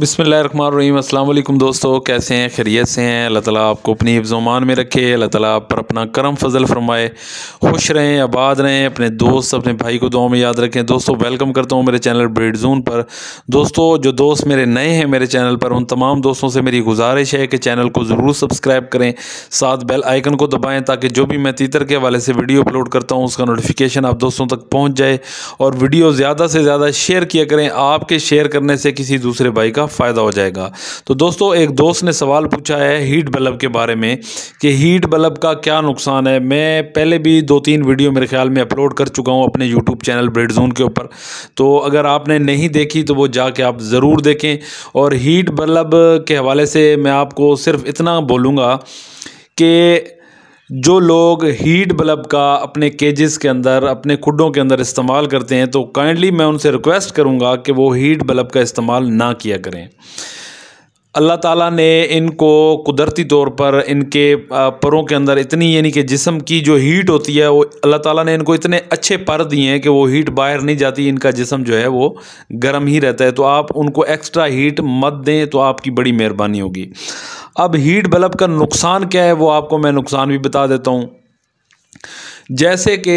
बिसमीम अल्लाम दोस्तों कैसे हैं खैरियत से हैं अल्लाह ताला आपको अपनी हिफ्जोमान में रखे अल्लाह ताला आप पर अपना करम फजल फरमाए खुश रहें आबाद रहें अपने दोस्त अपने भाई को दुआ में याद रखें दोस्तों वेलकम करता हूँ मेरे चैनल ब्रेड जून पर दोस्तों जो दोस्त मेरे नए हैं मेरे चैनल पर उन तमाम दोस्तों से मेरी गुजारिश है कि चैनल को ज़रूर सब्सक्राइब करें साथ बेल आइकन को दबाएँ ताकि जो भी मैं तीतर के हवाले से वीडियो अपलोड करता हूँ उसका नोटिफिकेशन आप दोस्तों तक पहुँच जाए और वीडियो ज़्यादा से ज़्यादा शेयर किया करें आपके शेयर करने से किसी दूसरे भाई का का फ़ायदा हो जाएगा तो दोस्तों एक दोस्त ने सवाल पूछा है हीट बल्ब के बारे में कि हीट बल्ब का क्या नुकसान है मैं पहले भी दो तीन वीडियो मेरे ख्याल में अपलोड कर चुका हूँ अपने यूट्यूब चैनल ब्रेड जोन के ऊपर तो अगर आपने नहीं देखी तो वो जाके आप ज़रूर देखें और हीट बल्ब के हवाले से मैं आपको सिर्फ इतना बोलूँगा कि जो लोग हीट बल्ब का अपने केजेस के अंदर अपने खुडों के अंदर इस्तेमाल करते हैं तो काइंडली मैं उनसे रिक्वेस्ट करूंगा कि वो हीट बल्ब का इस्तेमाल ना किया करें अल्लाह ताला ने इनको कुदरती तौर पर इनके परों के अंदर इतनी यानी कि जिसम की जो हीट होती है वो अल्लाह ताला ने इनको इतने अच्छे पर दिए हैं कि वो हीट बाहर नहीं जाती इनका जिसम जो है वो गर्म ही रहता है तो आप उनको एक्स्ट्रा हीट मत दें तो आपकी बड़ी मेहरबानी होगी अब हीट बल्ब का नुकसान क्या है वो आपको मैं नुकसान भी बता देता हूँ जैसे कि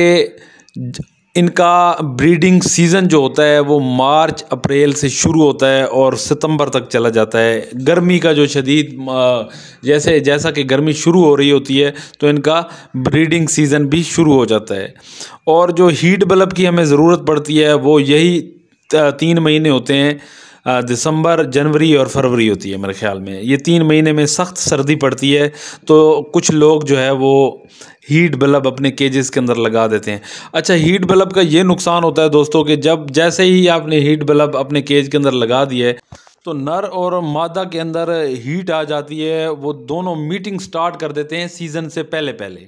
इनका ब्रीडिंग सीज़न जो होता है वो मार्च अप्रैल से शुरू होता है और सितंबर तक चला जाता है गर्मी का जो शदीद जैसे जैसा कि गर्मी शुरू हो रही होती है तो इनका ब्रीडिंग सीज़न भी शुरू हो जाता है और जो हीट बल्ब की हमें ज़रूरत पड़ती है वो यही तीन महीने होते हैं दिसंबर जनवरी और फरवरी होती है मेरे ख्याल में ये तीन महीने में सख्त सर्दी पड़ती है तो कुछ लोग जो है वो हीट बल्ब अपने केजेस के अंदर लगा देते हैं अच्छा हीट बल्ब का ये नुकसान होता है दोस्तों कि जब जैसे ही आपने हीट बल्ब अपने केज के अंदर लगा दिया है तो नर और मादा के अंदर हीट आ जाती है वो दोनों मीटिंग स्टार्ट कर देते हैं सीज़न से पहले पहले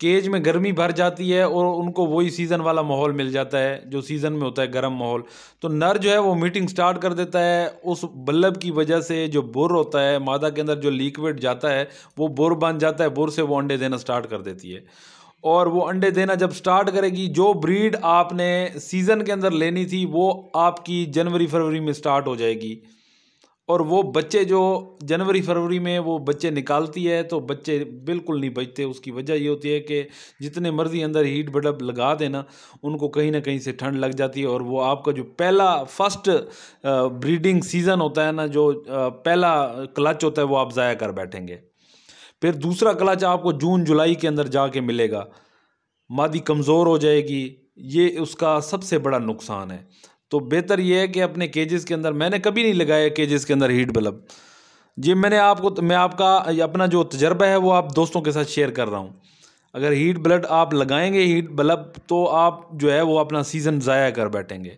केज में गर्मी भर जाती है और उनको वही सीज़न वाला माहौल मिल जाता है जो सीज़न में होता है गर्म माहौल तो नर जो है वो मीटिंग स्टार्ट कर देता है उस बल्लब की वजह से जो बुर होता है मादा के अंदर जो लिक्विड जाता है वो बुर बन जाता है बुर से वो अंडे देना स्टार्ट कर देती है और वो अंडे देना जब स्टार्ट करेगी जो ब्रीड आपने सीज़न के अंदर लेनी थी वो आपकी जनवरी फरवरी में स्टार्ट हो जाएगी और वो बच्चे जो जनवरी फरवरी में वो बच्चे निकालती है तो बच्चे बिल्कुल नहीं बचते उसकी वजह ये होती है कि जितने मर्जी अंदर हीट बल्ब लगा देना उनको कहीं ना कहीं से ठंड लग जाती है और वो आपका जो पहला फर्स्ट ब्रीडिंग सीज़न होता है ना जो पहला क्लच होता है वो आप ज़ाया कर बैठेंगे फिर दूसरा क्लच आपको जून जुलाई के अंदर जाके मिलेगा मादी कमज़ोर हो जाएगी ये उसका सबसे बड़ा नुकसान है तो बेहतर ये है कि अपने केजेस के अंदर मैंने कभी नहीं लगाया केजेस के अंदर हीट बल्ब जी मैंने आपको मैं आपका अपना जो तजर्बा है वो आप दोस्तों के साथ शेयर कर रहा हूँ अगर हीट ब्लड आप लगाएंगे हीट बल्ब तो आप जो है वो अपना सीज़न ज़ाया कर बैठेंगे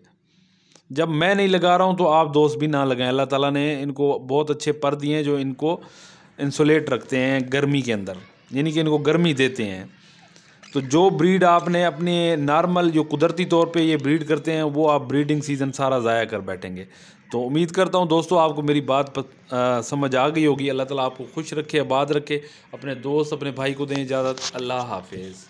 जब मैं नहीं लगा रहा हूँ तो आप दोस्त भी ना लगाएं अल्लाह ताला ने इनको बहुत अच्छे पर दिए हैं जो इनको इंसुलेट रखते हैं गर्मी के अंदर यानी कि इनको गर्मी देते हैं तो जो ब्रीड आपने अपने नॉर्मल जो कुदरती तौर पे ये ब्रीड करते हैं वो आप ब्रीडिंग सीज़न सारा ज़ाया कर बैठेंगे तो उम्मीद करता हूँ दोस्तों आपको मेरी बात पत, आ, समझ आ गई होगी अल्लाह ताला आपको खुश रखे आबाद रखे अपने दोस्त अपने भाई को दें इजाज़त अल्लाह हाफिज़